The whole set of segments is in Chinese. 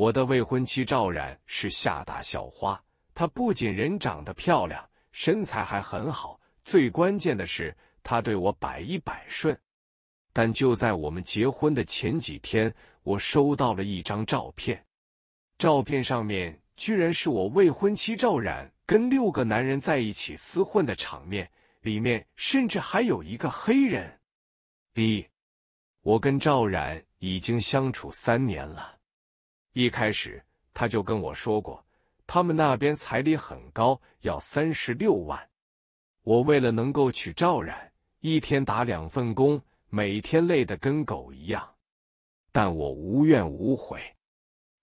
我的未婚妻赵冉是厦大校花，她不仅人长得漂亮，身材还很好，最关键的是她对我百依百顺。但就在我们结婚的前几天，我收到了一张照片，照片上面居然是我未婚妻赵冉跟六个男人在一起厮混的场面，里面甚至还有一个黑人。一，我跟赵冉已经相处三年了。一开始他就跟我说过，他们那边彩礼很高，要三十六万。我为了能够娶赵冉，一天打两份工，每天累得跟狗一样，但我无怨无悔，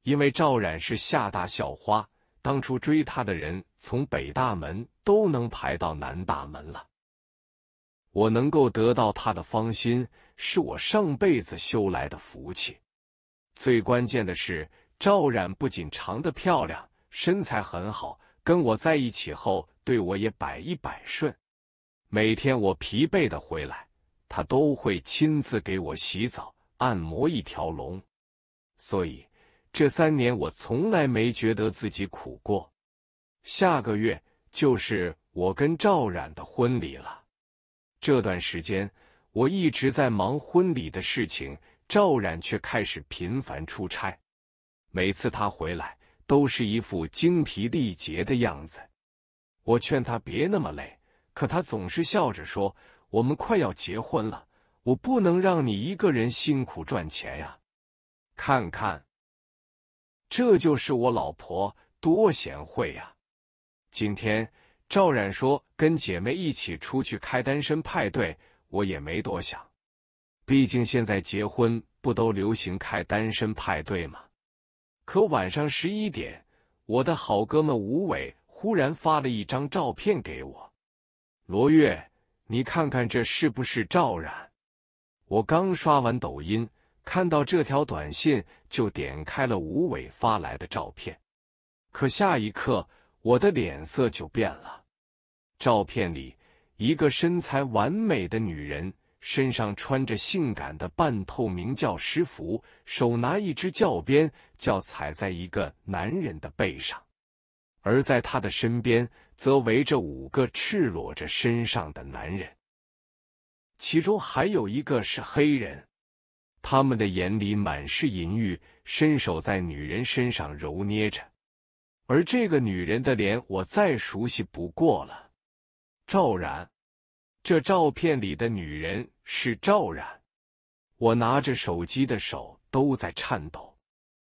因为赵冉是厦大校花，当初追她的人从北大门都能排到南大门了。我能够得到她的芳心，是我上辈子修来的福气。最关键的是。赵冉不仅长得漂亮，身材很好，跟我在一起后，对我也百依百顺。每天我疲惫的回来，他都会亲自给我洗澡、按摩一条龙。所以这三年我从来没觉得自己苦过。下个月就是我跟赵冉的婚礼了。这段时间我一直在忙婚礼的事情，赵冉却开始频繁出差。每次他回来都是一副精疲力竭的样子，我劝他别那么累，可他总是笑着说：“我们快要结婚了，我不能让你一个人辛苦赚钱呀。”看看，这就是我老婆，多贤惠呀！今天赵冉说跟姐妹一起出去开单身派对，我也没多想，毕竟现在结婚不都流行开单身派对吗？可晚上十一点，我的好哥们吴伟忽然发了一张照片给我：“罗月，你看看这是不是赵冉？”我刚刷完抖音，看到这条短信，就点开了吴伟发来的照片。可下一刻，我的脸色就变了。照片里，一个身材完美的女人。身上穿着性感的半透明教师服，手拿一支教鞭，脚踩在一个男人的背上，而在他的身边则围着五个赤裸着身上的男人，其中还有一个是黑人，他们的眼里满是淫欲，伸手在女人身上揉捏着，而这个女人的脸我再熟悉不过了，赵然。这照片里的女人是赵冉，我拿着手机的手都在颤抖。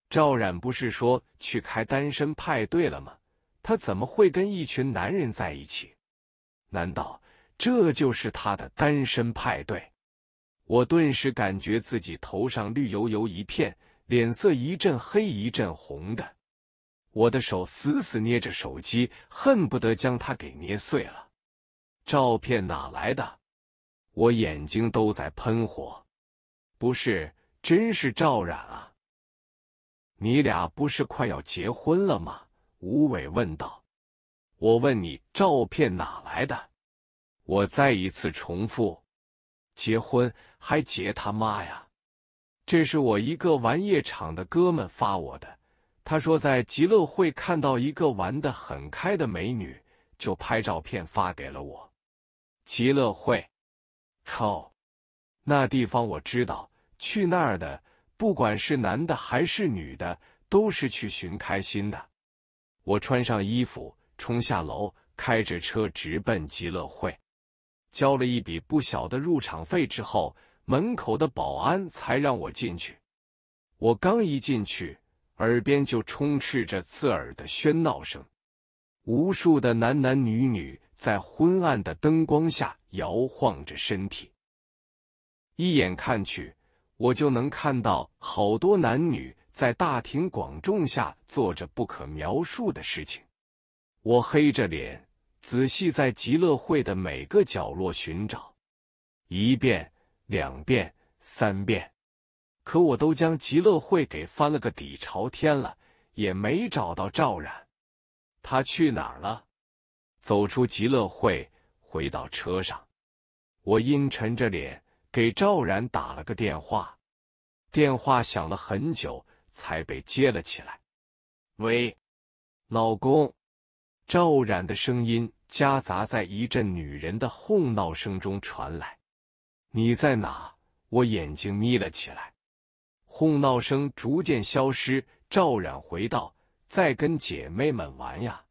赵冉不是说去开单身派对了吗？她怎么会跟一群男人在一起？难道这就是她的单身派对？我顿时感觉自己头上绿油油一片，脸色一阵黑一阵红的。我的手死死捏着手机，恨不得将它给捏碎了。照片哪来的？我眼睛都在喷火！不是，真是赵冉啊！你俩不是快要结婚了吗？吴伟问道。我问你，照片哪来的？我再一次重复。结婚还结他妈呀？这是我一个玩夜场的哥们发我的，他说在极乐会看到一个玩的很开的美女，就拍照片发给了我。极乐会，靠！那地方我知道，去那儿的不管是男的还是女的，都是去寻开心的。我穿上衣服，冲下楼，开着车直奔极乐会。交了一笔不小的入场费之后，门口的保安才让我进去。我刚一进去，耳边就充斥着刺耳的喧闹声，无数的男男女女。在昏暗的灯光下摇晃着身体，一眼看去，我就能看到好多男女在大庭广众下做着不可描述的事情。我黑着脸，仔细在极乐会的每个角落寻找，一遍、两遍、三遍，可我都将极乐会给翻了个底朝天了，也没找到赵然。他去哪儿了？走出极乐会，回到车上，我阴沉着脸给赵然打了个电话，电话响了很久才被接了起来。喂，老公，赵然的声音夹杂在一阵女人的哄闹声中传来。你在哪？我眼睛眯了起来。哄闹声逐渐消失，赵然回道：“在跟姐妹们玩呀。”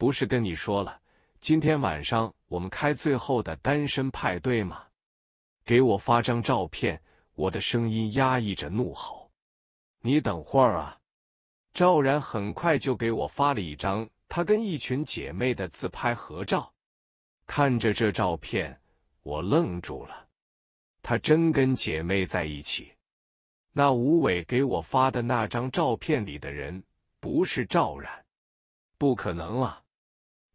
不是跟你说了，今天晚上我们开最后的单身派对吗？给我发张照片。我的声音压抑着怒吼：“你等会儿啊！”赵然很快就给我发了一张他跟一群姐妹的自拍合照。看着这照片，我愣住了。他真跟姐妹在一起？那吴伟给我发的那张照片里的人不是赵然，不可能啊！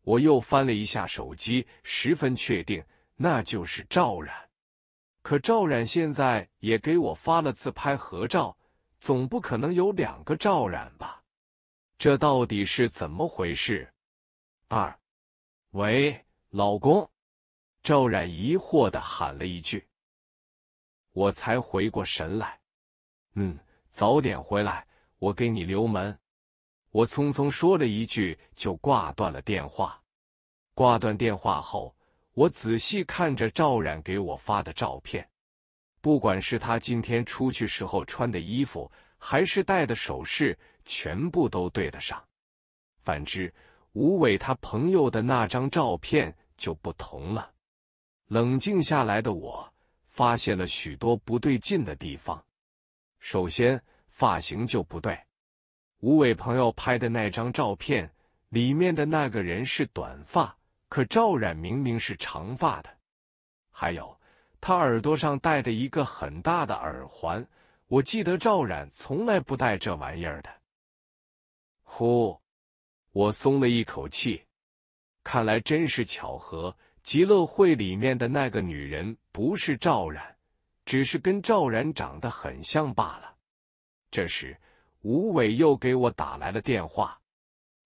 我又翻了一下手机，十分确定那就是赵冉。可赵冉现在也给我发了自拍合照，总不可能有两个赵冉吧？这到底是怎么回事？二，喂，老公！赵冉疑惑的喊了一句，我才回过神来。嗯，早点回来，我给你留门。我匆匆说了一句，就挂断了电话。挂断电话后，我仔细看着赵冉给我发的照片，不管是他今天出去时候穿的衣服，还是戴的首饰，全部都对得上。反之，吴伟他朋友的那张照片就不同了。冷静下来的我，发现了许多不对劲的地方。首先，发型就不对。吴伟朋友拍的那张照片里面的那个人是短发，可赵冉明明是长发的。还有，他耳朵上戴的一个很大的耳环，我记得赵冉从来不戴这玩意儿的。呼，我松了一口气，看来真是巧合。极乐会里面的那个女人不是赵冉，只是跟赵冉长得很像罢了。这时。吴伟又给我打来了电话，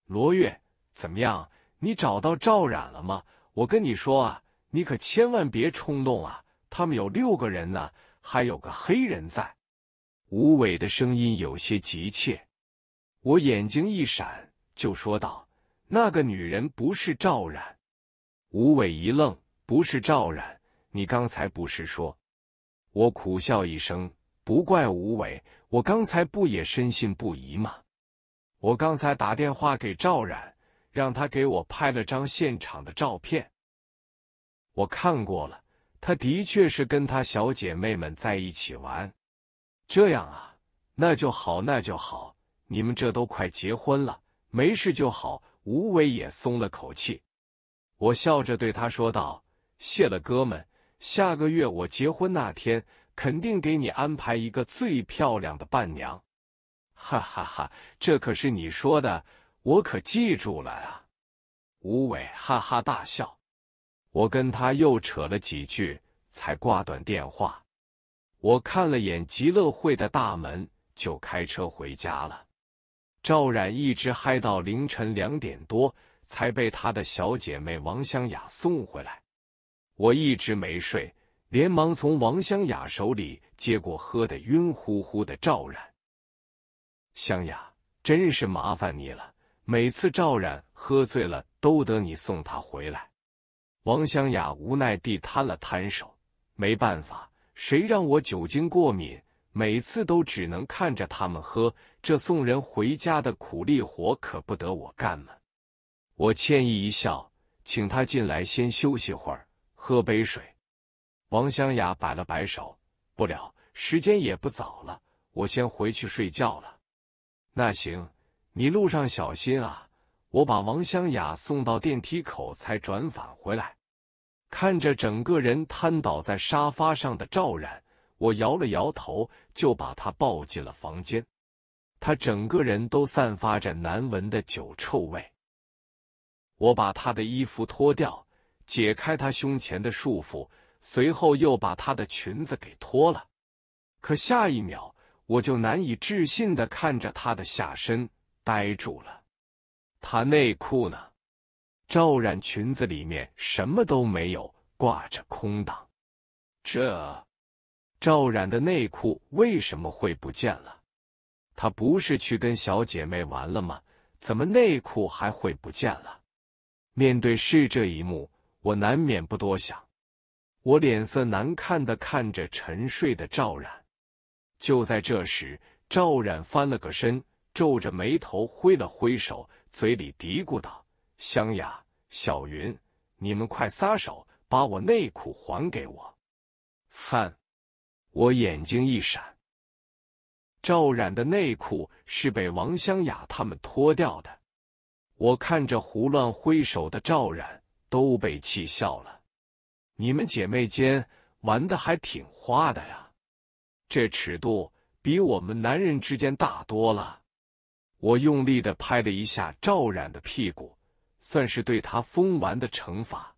罗越怎么样？你找到赵冉了吗？我跟你说啊，你可千万别冲动啊！他们有六个人呢，还有个黑人在。吴伟的声音有些急切，我眼睛一闪，就说道：“那个女人不是赵冉。”吴伟一愣：“不是赵冉？你刚才不是说？”我苦笑一声：“不怪吴伟。”我刚才不也深信不疑吗？我刚才打电话给赵冉，让他给我拍了张现场的照片。我看过了，他的确是跟他小姐妹们在一起玩。这样啊，那就好，那就好。你们这都快结婚了，没事就好。吴伟也松了口气，我笑着对他说道：“谢了，哥们。下个月我结婚那天。”肯定给你安排一个最漂亮的伴娘，哈哈哈！这可是你说的，我可记住了啊！吴伟哈哈大笑。我跟他又扯了几句，才挂断电话。我看了眼极乐会的大门，就开车回家了。赵冉一直嗨到凌晨两点多，才被他的小姐妹王香雅送回来。我一直没睡。连忙从王香雅手里接过喝得晕乎乎的赵然，香雅真是麻烦你了。每次赵然喝醉了，都得你送他回来。王香雅无奈地摊了摊手，没办法，谁让我酒精过敏，每次都只能看着他们喝。这送人回家的苦力活可不得我干吗？我歉意一笑，请他进来先休息会儿，喝杯水。王香雅摆了摆手，不了，时间也不早了，我先回去睡觉了。那行，你路上小心啊！我把王香雅送到电梯口，才转返回来。看着整个人瘫倒在沙发上的赵然，我摇了摇头，就把他抱进了房间。他整个人都散发着难闻的酒臭味。我把他的衣服脱掉，解开他胸前的束缚。随后又把她的裙子给脱了，可下一秒我就难以置信的看着她的下身呆住了。她内裤呢？赵冉裙子里面什么都没有，挂着空档。这，赵冉的内裤为什么会不见了？她不是去跟小姐妹玩了吗？怎么内裤还会不见了？面对是这一幕，我难免不多想。我脸色难看的看着沉睡的赵冉，就在这时，赵冉翻了个身，皱着眉头挥了挥手，嘴里嘀咕道：“香雅，小云，你们快撒手，把我内裤还给我。”三，我眼睛一闪，赵冉的内裤是被王香雅他们脱掉的。我看着胡乱挥手的赵冉，都被气笑了。你们姐妹间玩的还挺花的呀，这尺度比我们男人之间大多了。我用力的拍了一下赵冉的屁股，算是对她疯玩的惩罚。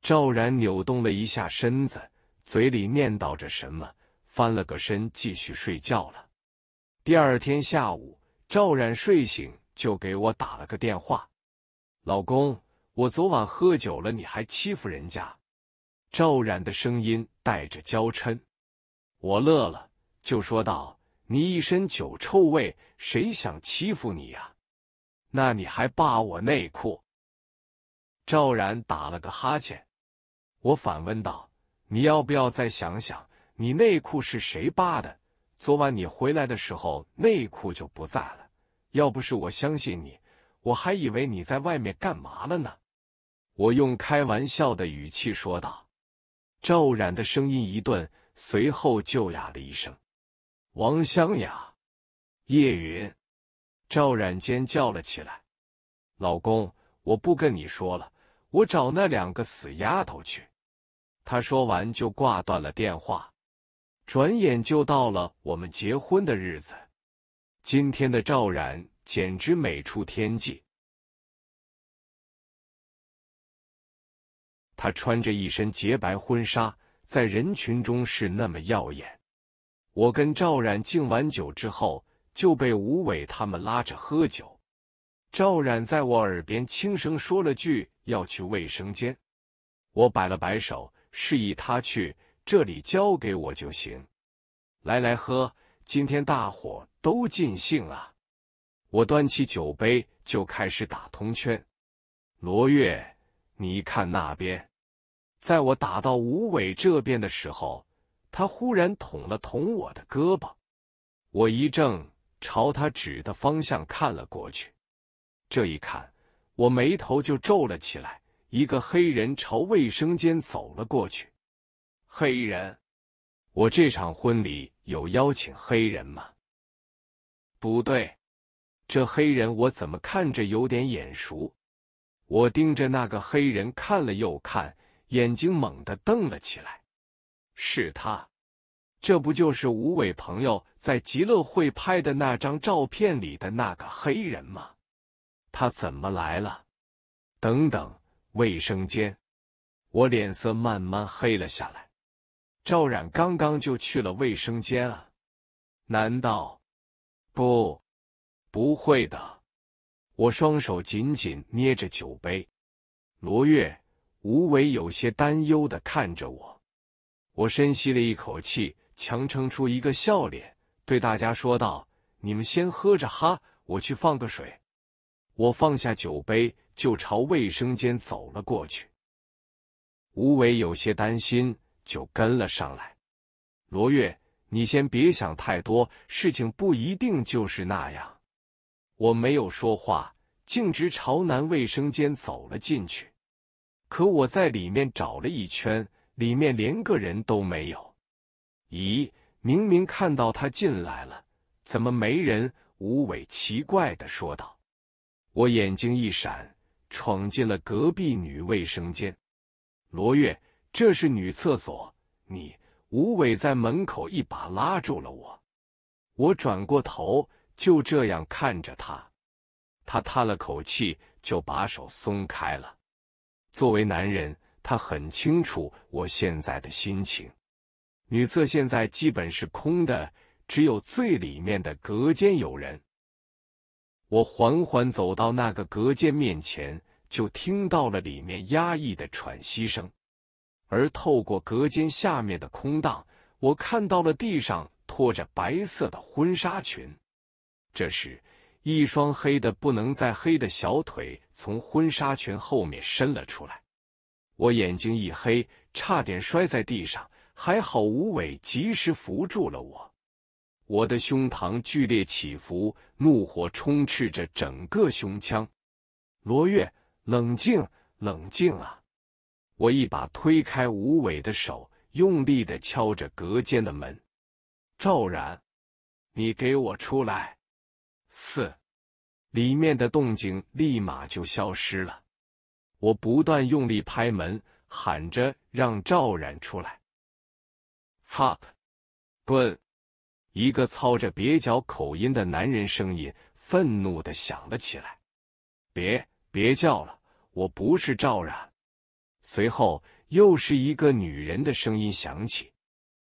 赵冉扭动了一下身子，嘴里念叨着什么，翻了个身继续睡觉了。第二天下午，赵冉睡醒就给我打了个电话：“老公，我昨晚喝酒了，你还欺负人家。”赵然的声音带着娇嗔，我乐了，就说道：“你一身酒臭味，谁想欺负你呀？那你还扒我内裤？”赵然打了个哈欠，我反问道：“你要不要再想想，你内裤是谁扒的？昨晚你回来的时候，内裤就不在了。要不是我相信你，我还以为你在外面干嘛了呢。”我用开玩笑的语气说道。赵冉的声音一顿，随后就哑了一声。王香雅、叶云，赵冉尖叫了起来：“老公，我不跟你说了，我找那两个死丫头去！”他说完就挂断了电话。转眼就到了我们结婚的日子，今天的赵冉简直美出天际。她穿着一身洁白婚纱，在人群中是那么耀眼。我跟赵冉敬完酒之后，就被吴伟他们拉着喝酒。赵冉在我耳边轻声说了句要去卫生间，我摆了摆手，示意他去，这里交给我就行。来来喝，今天大伙都尽兴啊！我端起酒杯就开始打通圈。罗越，你看那边。在我打到吴伟这边的时候，他忽然捅了捅我的胳膊，我一怔，朝他指的方向看了过去。这一看，我眉头就皱了起来。一个黑人朝卫生间走了过去。黑人，我这场婚礼有邀请黑人吗？不对，这黑人我怎么看着有点眼熟？我盯着那个黑人看了又看。眼睛猛地瞪了起来，是他，这不就是吴伟朋友在极乐会拍的那张照片里的那个黑人吗？他怎么来了？等等，卫生间，我脸色慢慢黑了下来。赵冉刚刚就去了卫生间啊？难道不？不会的，我双手紧紧捏着酒杯，罗月，吴伟有些担忧的看着我，我深吸了一口气，强撑出一个笑脸，对大家说道：“你们先喝着哈，我去放个水。”我放下酒杯，就朝卫生间走了过去。吴伟有些担心，就跟了上来。罗月，你先别想太多，事情不一定就是那样。我没有说话，径直朝男卫生间走了进去。可我在里面找了一圈，里面连个人都没有。咦，明明看到他进来了，怎么没人？吴伟奇怪的说道。我眼睛一闪，闯进了隔壁女卫生间。罗月，这是女厕所。你，吴伟在门口一把拉住了我。我转过头，就这样看着他。他叹了口气，就把手松开了。作为男人，他很清楚我现在的心情。女厕现在基本是空的，只有最里面的隔间有人。我缓缓走到那个隔间面前，就听到了里面压抑的喘息声，而透过隔间下面的空档，我看到了地上拖着白色的婚纱裙。这时，一双黑的不能再黑的小腿从婚纱裙后面伸了出来，我眼睛一黑，差点摔在地上，还好吴伟及时扶住了我。我的胸膛剧烈起伏，怒火充斥着整个胸腔。罗越，冷静，冷静啊！我一把推开吴伟的手，用力的敲着隔间的门。赵然，你给我出来！四，里面的动静立马就消失了。我不断用力拍门，喊着让赵然出来。fuck，滚！一个操着蹩脚口音的男人声音愤怒的响了起来：“别别叫了，我不是赵然。”随后又是一个女人的声音响起，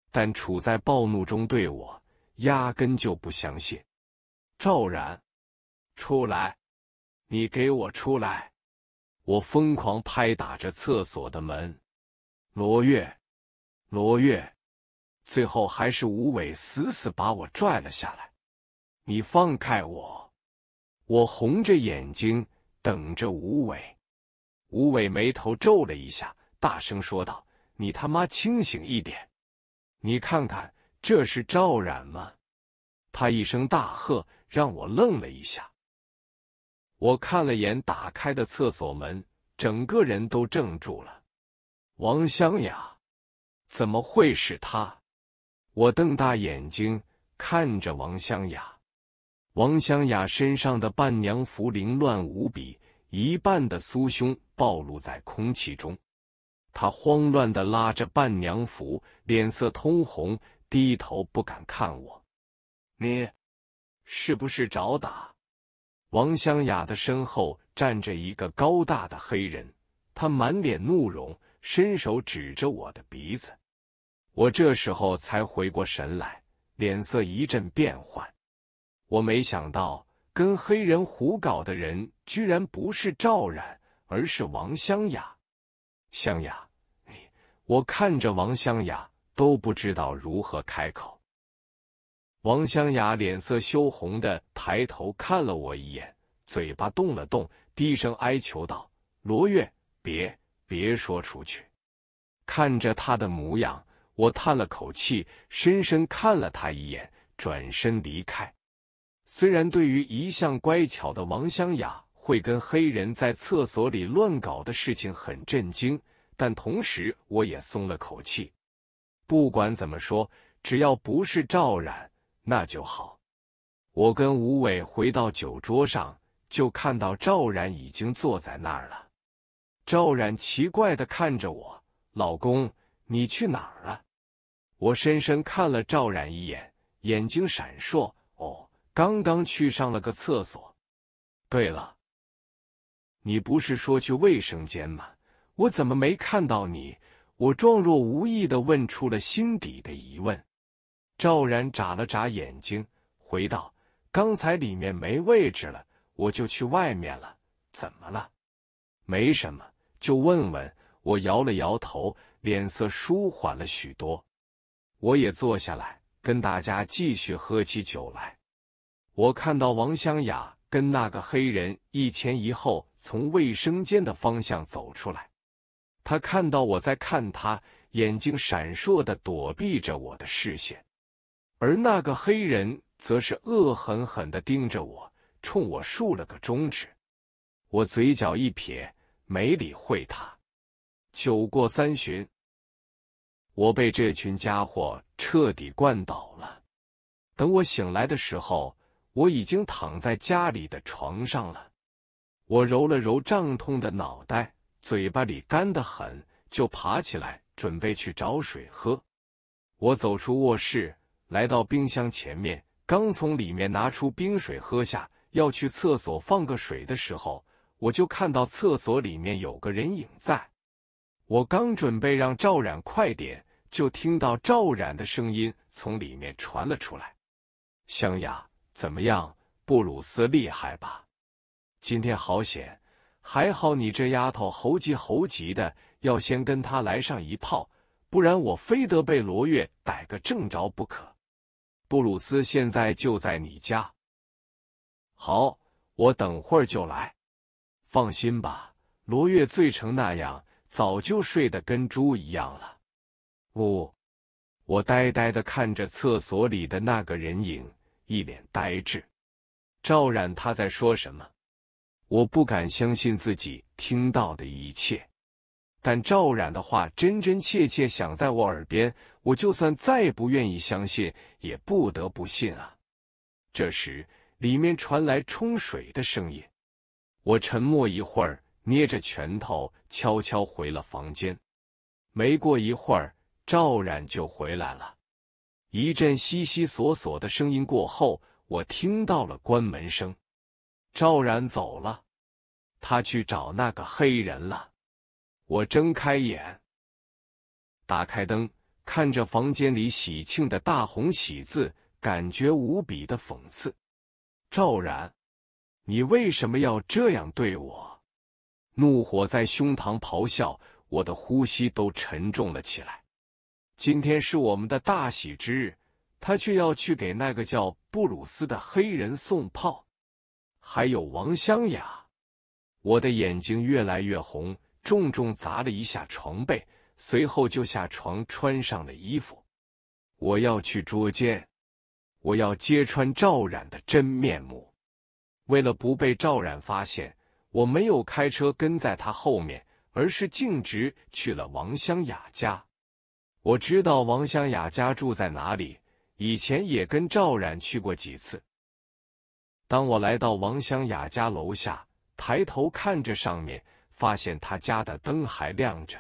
但处在暴怒中，对我压根就不相信。赵然，出来！你给我出来！我疯狂拍打着厕所的门。罗越，罗越！最后还是吴伟死死把我拽了下来。你放开我！我红着眼睛等着吴伟。吴伟眉头皱了一下，大声说道：“你他妈清醒一点！你看看这是赵然吗？”他一声大喝。让我愣了一下，我看了眼打开的厕所门，整个人都怔住了。王香雅，怎么会是他？我瞪大眼睛看着王香雅，王香雅身上的伴娘服凌乱无比，一半的酥胸暴露在空气中。她慌乱的拉着伴娘服，脸色通红，低头不敢看我。你。是不是找打？王湘雅的身后站着一个高大的黑人，他满脸怒容，伸手指着我的鼻子。我这时候才回过神来，脸色一阵变幻。我没想到，跟黑人胡搞的人居然不是赵然，而是王湘雅。湘雅，我看着王湘雅，都不知道如何开口。王香雅脸色羞红的抬头看了我一眼，嘴巴动了动，低声哀求道：“罗月，别别说出去。”看着他的模样，我叹了口气，深深看了他一眼，转身离开。虽然对于一向乖巧的王香雅会跟黑人在厕所里乱搞的事情很震惊，但同时我也松了口气。不管怎么说，只要不是赵冉。那就好。我跟吴伟回到酒桌上，就看到赵然已经坐在那儿了。赵然奇怪的看着我：“老公，你去哪儿了？”我深深看了赵然一眼，眼睛闪烁：“哦，刚刚去上了个厕所。”对了，你不是说去卫生间吗？我怎么没看到你？我状若无意的问出了心底的疑问。赵然眨了眨眼睛，回道：“刚才里面没位置了，我就去外面了。怎么了？没什么，就问问。”我摇了摇头，脸色舒缓了许多。我也坐下来，跟大家继续喝起酒来。我看到王香雅跟那个黑人一前一后从卫生间的方向走出来。他看到我在看他，眼睛闪烁的躲避着我的视线。而那个黑人则是恶狠狠地盯着我，冲我竖了个中指。我嘴角一撇，没理会他。酒过三巡，我被这群家伙彻底灌倒了。等我醒来的时候，我已经躺在家里的床上了。我揉了揉胀痛的脑袋，嘴巴里干得很，就爬起来准备去找水喝。我走出卧室。来到冰箱前面，刚从里面拿出冰水喝下，要去厕所放个水的时候，我就看到厕所里面有个人影在。我刚准备让赵冉快点，就听到赵冉的声音从里面传了出来：“湘雅怎么样？布鲁斯厉害吧？今天好险，还好你这丫头猴急猴急的，要先跟他来上一炮，不然我非得被罗月逮个正着不可。”布鲁斯现在就在你家。好，我等会儿就来。放心吧，罗月醉成那样，早就睡得跟猪一样了。唔，我呆呆的看着厕所里的那个人影，一脸呆滞。赵冉他在说什么？我不敢相信自己听到的一切。但赵冉的话真真切切响在我耳边，我就算再不愿意相信，也不得不信啊。这时，里面传来冲水的声音。我沉默一会儿，捏着拳头，悄悄回了房间。没过一会儿，赵冉就回来了。一阵悉悉索索的声音过后，我听到了关门声。赵冉走了，他去找那个黑人了。我睁开眼，打开灯，看着房间里喜庆的大红喜字，感觉无比的讽刺。赵然，你为什么要这样对我？怒火在胸膛咆哮，我的呼吸都沉重了起来。今天是我们的大喜之日，他却要去给那个叫布鲁斯的黑人送炮，还有王香雅。我的眼睛越来越红。重重砸了一下床被，随后就下床穿上了衣服。我要去捉奸，我要揭穿赵冉的真面目。为了不被赵冉发现，我没有开车跟在他后面，而是径直去了王香雅家。我知道王香雅家住在哪里，以前也跟赵冉去过几次。当我来到王香雅家楼下，抬头看着上面。发现他家的灯还亮着，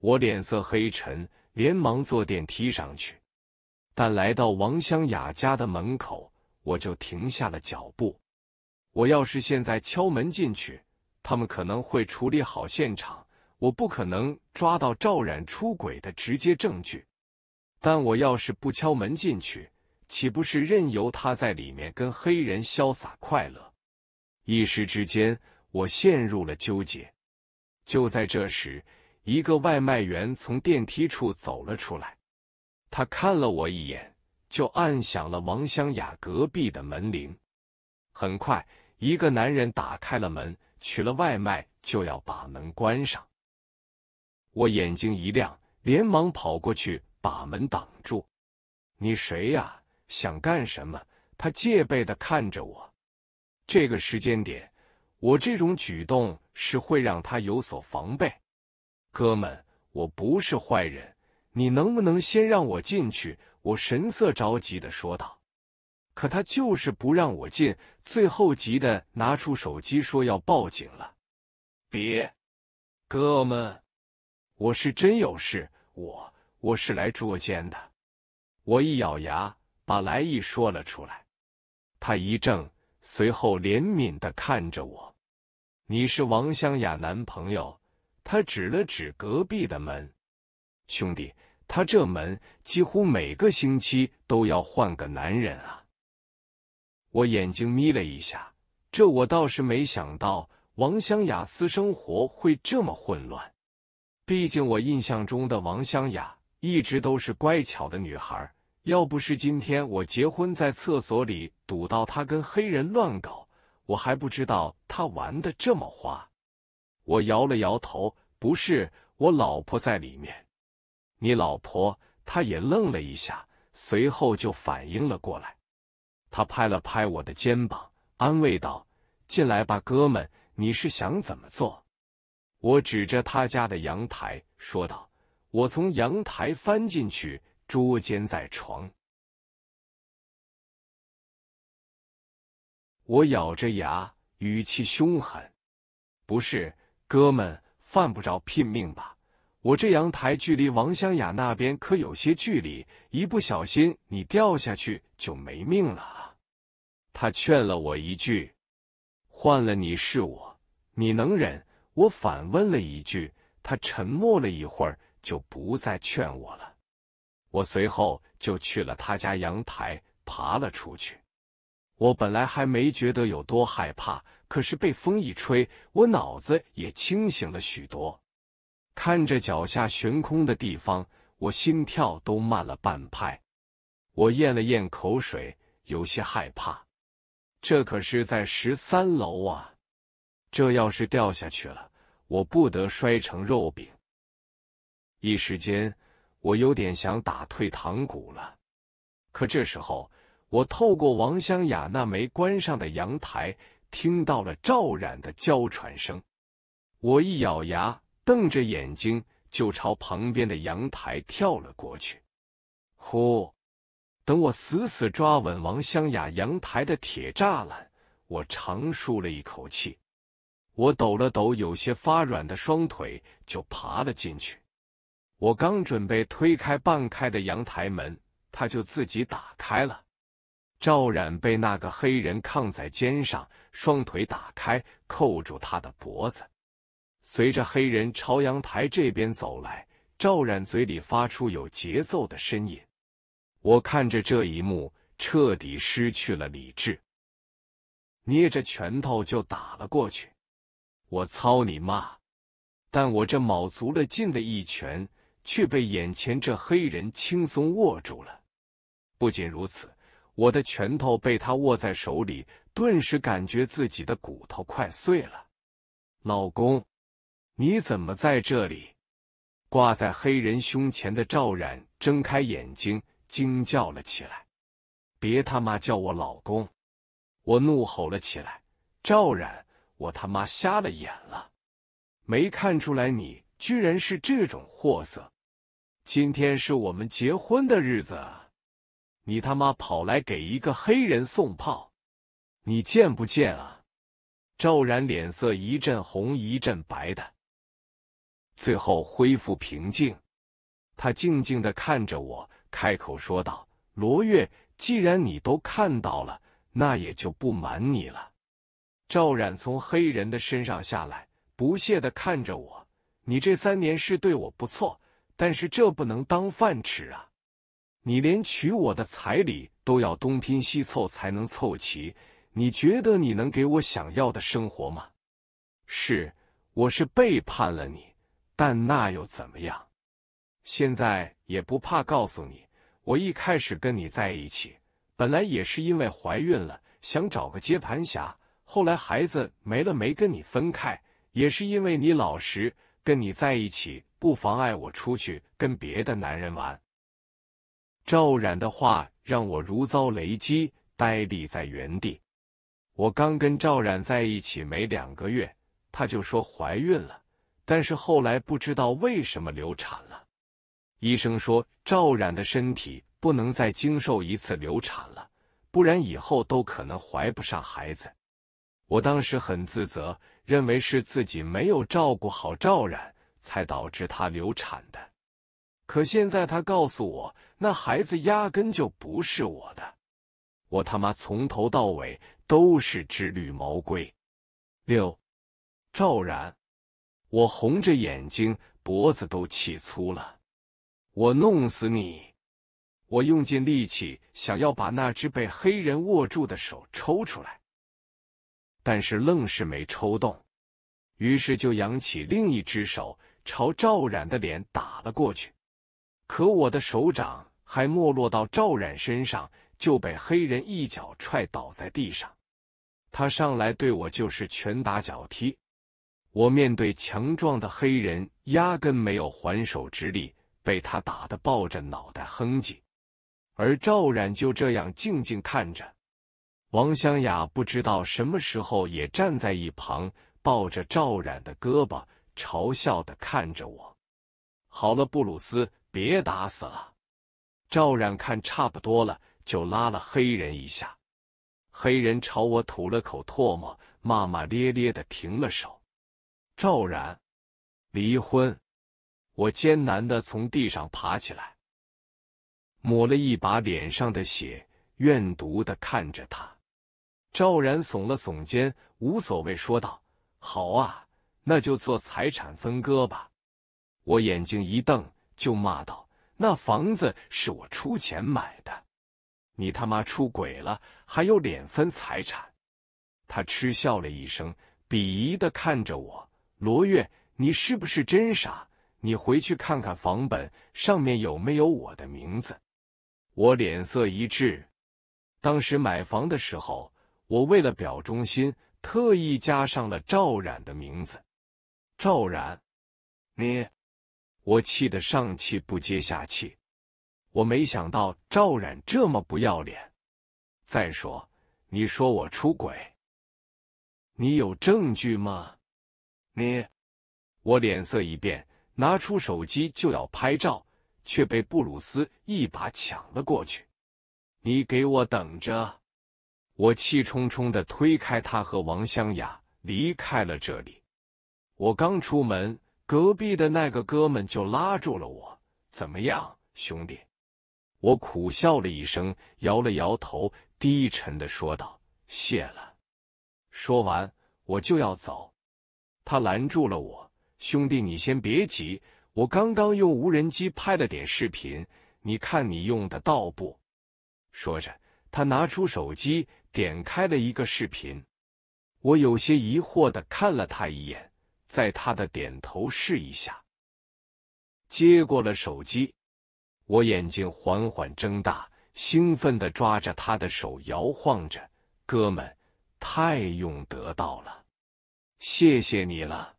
我脸色黑沉，连忙坐电梯上去。但来到王湘雅家的门口，我就停下了脚步。我要是现在敲门进去，他们可能会处理好现场，我不可能抓到赵冉出轨的直接证据。但我要是不敲门进去，岂不是任由他在里面跟黑人潇洒快乐？一时之间。我陷入了纠结。就在这时，一个外卖员从电梯处走了出来，他看了我一眼，就按响了王湘雅隔壁的门铃。很快，一个男人打开了门，取了外卖，就要把门关上。我眼睛一亮，连忙跑过去把门挡住。“你谁呀？想干什么？”他戒备的看着我。这个时间点。我这种举动是会让他有所防备，哥们，我不是坏人，你能不能先让我进去？我神色着急的说道。可他就是不让我进，最后急的拿出手机说要报警了。别，哥们，我是真有事，我我是来捉奸的。我一咬牙，把来意说了出来。他一怔。随后怜悯的看着我，你是王香雅男朋友？他指了指隔壁的门，兄弟，他这门几乎每个星期都要换个男人啊！我眼睛眯了一下，这我倒是没想到，王香雅私生活会这么混乱，毕竟我印象中的王香雅一直都是乖巧的女孩。要不是今天我结婚，在厕所里堵到他跟黑人乱搞，我还不知道他玩的这么花。我摇了摇头，不是，我老婆在里面。你老婆？他也愣了一下，随后就反应了过来。他拍了拍我的肩膀，安慰道：“进来吧，哥们，你是想怎么做？”我指着他家的阳台，说道：“我从阳台翻进去。”捉奸在床！我咬着牙，语气凶狠：“不是，哥们，犯不着拼命吧？我这阳台距离王湘雅那边可有些距离，一不小心你掉下去就没命了啊！”他劝了我一句：“换了你是我，你能忍？”我反问了一句。他沉默了一会儿，就不再劝我了。我随后就去了他家阳台，爬了出去。我本来还没觉得有多害怕，可是被风一吹，我脑子也清醒了许多。看着脚下悬空的地方，我心跳都慢了半拍。我咽了咽口水，有些害怕。这可是在十三楼啊！这要是掉下去了，我不得摔成肉饼！一时间。我有点想打退堂鼓了，可这时候，我透过王湘雅那没关上的阳台，听到了赵冉的娇喘声。我一咬牙，瞪着眼睛，就朝旁边的阳台跳了过去。呼！等我死死抓稳王湘雅阳台的铁栅栏，我长舒了一口气。我抖了抖有些发软的双腿，就爬了进去。我刚准备推开半开的阳台门，他就自己打开了。赵冉被那个黑人扛在肩上，双腿打开，扣住他的脖子。随着黑人朝阳台这边走来，赵冉嘴里发出有节奏的呻吟。我看着这一幕，彻底失去了理智，捏着拳头就打了过去。我操你妈！但我这卯足了劲的一拳。却被眼前这黑人轻松握住了。不仅如此，我的拳头被他握在手里，顿时感觉自己的骨头快碎了。老公，你怎么在这里？挂在黑人胸前的赵冉睁开眼睛，惊叫了起来：“别他妈叫我老公！”我怒吼了起来：“赵冉，我他妈瞎了眼了，没看出来你居然是这种货色！”今天是我们结婚的日子，你他妈跑来给一个黑人送炮，你贱不贱啊？赵然脸色一阵红一阵白的，最后恢复平静，他静静的看着我，开口说道：“罗月，既然你都看到了，那也就不瞒你了。”赵然从黑人的身上下来，不屑的看着我：“你这三年是对我不错。”但是这不能当饭吃啊！你连娶我的彩礼都要东拼西凑才能凑齐，你觉得你能给我想要的生活吗？是，我是背叛了你，但那又怎么样？现在也不怕告诉你，我一开始跟你在一起，本来也是因为怀孕了，想找个接盘侠。后来孩子没了，没跟你分开，也是因为你老实，跟你在一起。不妨碍我出去跟别的男人玩。赵冉的话让我如遭雷击，呆立在原地。我刚跟赵冉在一起没两个月，她就说怀孕了，但是后来不知道为什么流产了。医生说赵冉的身体不能再经受一次流产了，不然以后都可能怀不上孩子。我当时很自责，认为是自己没有照顾好赵冉。才导致他流产的，可现在他告诉我，那孩子压根就不是我的，我他妈从头到尾都是只绿毛龟。六，赵然，我红着眼睛，脖子都气粗了，我弄死你！我用尽力气想要把那只被黑人握住的手抽出来，但是愣是没抽动，于是就扬起另一只手。朝赵冉的脸打了过去，可我的手掌还没落到赵冉身上，就被黑人一脚踹倒在地上。他上来对我就是拳打脚踢，我面对强壮的黑人，压根没有还手之力，被他打的抱着脑袋哼唧。而赵冉就这样静静看着。王香雅不知道什么时候也站在一旁，抱着赵冉的胳膊。嘲笑的看着我。好了，布鲁斯，别打死了。赵然看差不多了，就拉了黑人一下。黑人朝我吐了口唾沫，骂骂咧咧的停了手。赵然，离婚。我艰难的从地上爬起来，抹了一把脸上的血，怨毒的看着他。赵然耸了耸肩，无所谓说道：“好啊。”那就做财产分割吧！我眼睛一瞪，就骂道：“那房子是我出钱买的，你他妈出轨了，还有脸分财产？”他嗤笑了一声，鄙夷的看着我：“罗越，你是不是真傻？你回去看看房本上面有没有我的名字？”我脸色一滞，当时买房的时候，我为了表忠心，特意加上了赵冉的名字。赵然，你！我气得上气不接下气。我没想到赵然这么不要脸。再说，你说我出轨，你有证据吗？你！我脸色一变，拿出手机就要拍照，却被布鲁斯一把抢了过去。你给我等着！我气冲冲的推开他和王湘雅，离开了这里。我刚出门，隔壁的那个哥们就拉住了我。“怎么样，兄弟？”我苦笑了一声，摇了摇头，低沉的说道：“谢了。”说完，我就要走，他拦住了我。“兄弟，你先别急，我刚刚用无人机拍了点视频，你看你用得到不？”说着，他拿出手机，点开了一个视频。我有些疑惑的看了他一眼。在他的点头示意下，接过了手机，我眼睛缓缓睁大，兴奋的抓着他的手摇晃着：“哥们，太用得到了，谢谢你了。”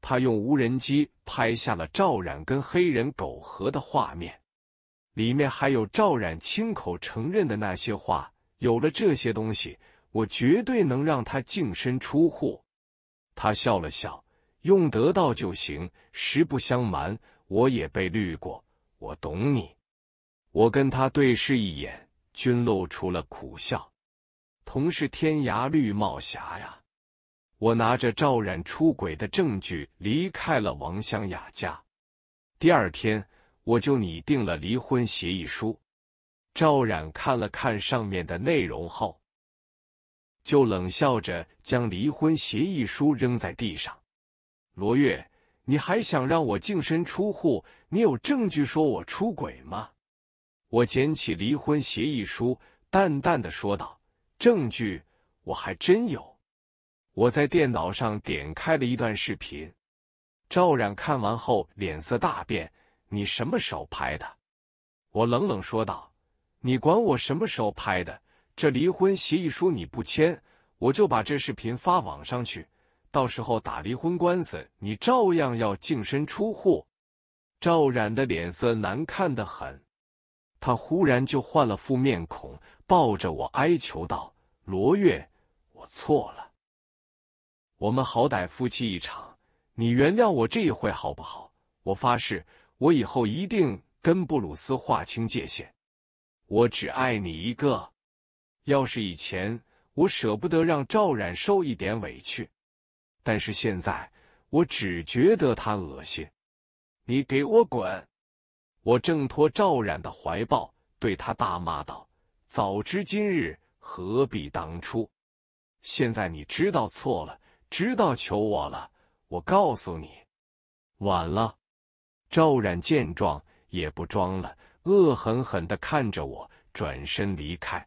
他用无人机拍下了赵冉跟黑人苟合的画面，里面还有赵冉亲口承认的那些话。有了这些东西，我绝对能让他净身出户。他笑了笑。用得到就行。实不相瞒，我也被绿过，我懂你。我跟他对视一眼，均露出了苦笑。同是天涯绿帽侠呀！我拿着赵冉出轨的证据离开了王香雅家。第二天，我就拟定了离婚协议书。赵冉看了看上面的内容后，就冷笑着将离婚协议书扔在地上。罗越，你还想让我净身出户？你有证据说我出轨吗？我捡起离婚协议书，淡淡的说道：“证据我还真有。”我在电脑上点开了一段视频，赵冉看完后脸色大变。“你什么时候拍的？”我冷冷说道：“你管我什么时候拍的？这离婚协议书你不签，我就把这视频发网上去。”到时候打离婚官司，你照样要净身出户。赵冉的脸色难看得很，他忽然就换了副面孔，抱着我哀求道：“罗月，我错了，我们好歹夫妻一场，你原谅我这一回好不好？我发誓，我以后一定跟布鲁斯划清界限，我只爱你一个。要是以前，我舍不得让赵冉受一点委屈。”但是现在我只觉得他恶心，你给我滚！我挣脱赵冉的怀抱，对他大骂道：“早知今日，何必当初？现在你知道错了，知道求我了，我告诉你，晚了。”赵冉见状也不装了，恶狠狠的看着我，转身离开。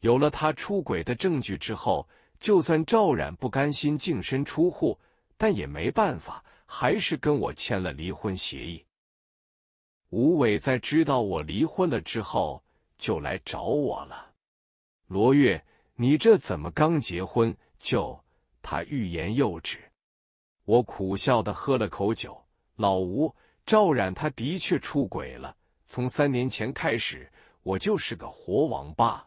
有了他出轨的证据之后。就算赵冉不甘心净身出户，但也没办法，还是跟我签了离婚协议。吴伟在知道我离婚了之后，就来找我了。罗月，你这怎么刚结婚就……他欲言又止。我苦笑的喝了口酒。老吴，赵冉，他的确出轨了。从三年前开始，我就是个活王八。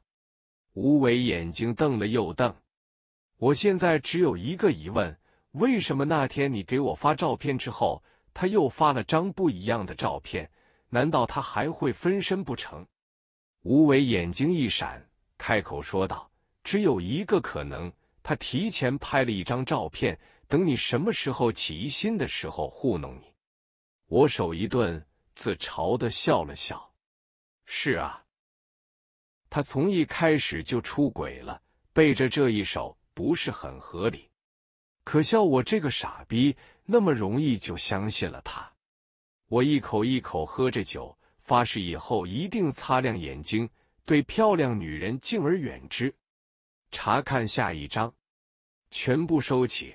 吴伟眼睛瞪了又瞪。我现在只有一个疑问：为什么那天你给我发照片之后，他又发了张不一样的照片？难道他还会分身不成？吴伟眼睛一闪，开口说道：“只有一个可能，他提前拍了一张照片，等你什么时候起疑心的时候糊弄你。”我手一顿，自嘲的笑了笑：“是啊，他从一开始就出轨了，背着这一手。”不是很合理，可笑我这个傻逼那么容易就相信了他。我一口一口喝着酒，发誓以后一定擦亮眼睛，对漂亮女人敬而远之。查看下一章，全部收起。